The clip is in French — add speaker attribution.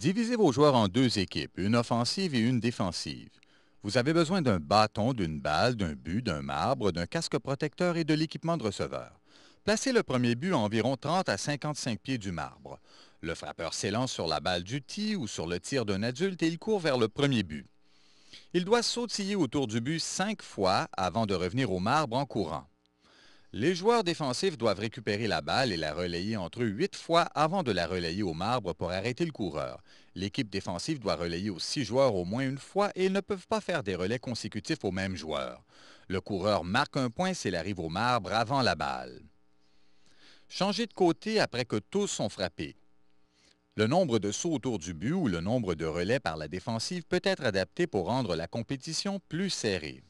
Speaker 1: Divisez vos joueurs en deux équipes, une offensive et une défensive. Vous avez besoin d'un bâton, d'une balle, d'un but, d'un marbre, d'un casque protecteur et de l'équipement de receveur. Placez le premier but à environ 30 à 55 pieds du marbre. Le frappeur s'élance sur la balle du tee ou sur le tir d'un adulte et il court vers le premier but. Il doit sautiller autour du but cinq fois avant de revenir au marbre en courant. Les joueurs défensifs doivent récupérer la balle et la relayer entre eux huit fois avant de la relayer au marbre pour arrêter le coureur. L'équipe défensive doit relayer aux six joueurs au moins une fois et ils ne peuvent pas faire des relais consécutifs au même joueur. Le coureur marque un point s'il arrive au marbre avant la balle. Changer de côté après que tous sont frappés. Le nombre de sauts autour du but ou le nombre de relais par la défensive peut être adapté pour rendre la compétition plus serrée.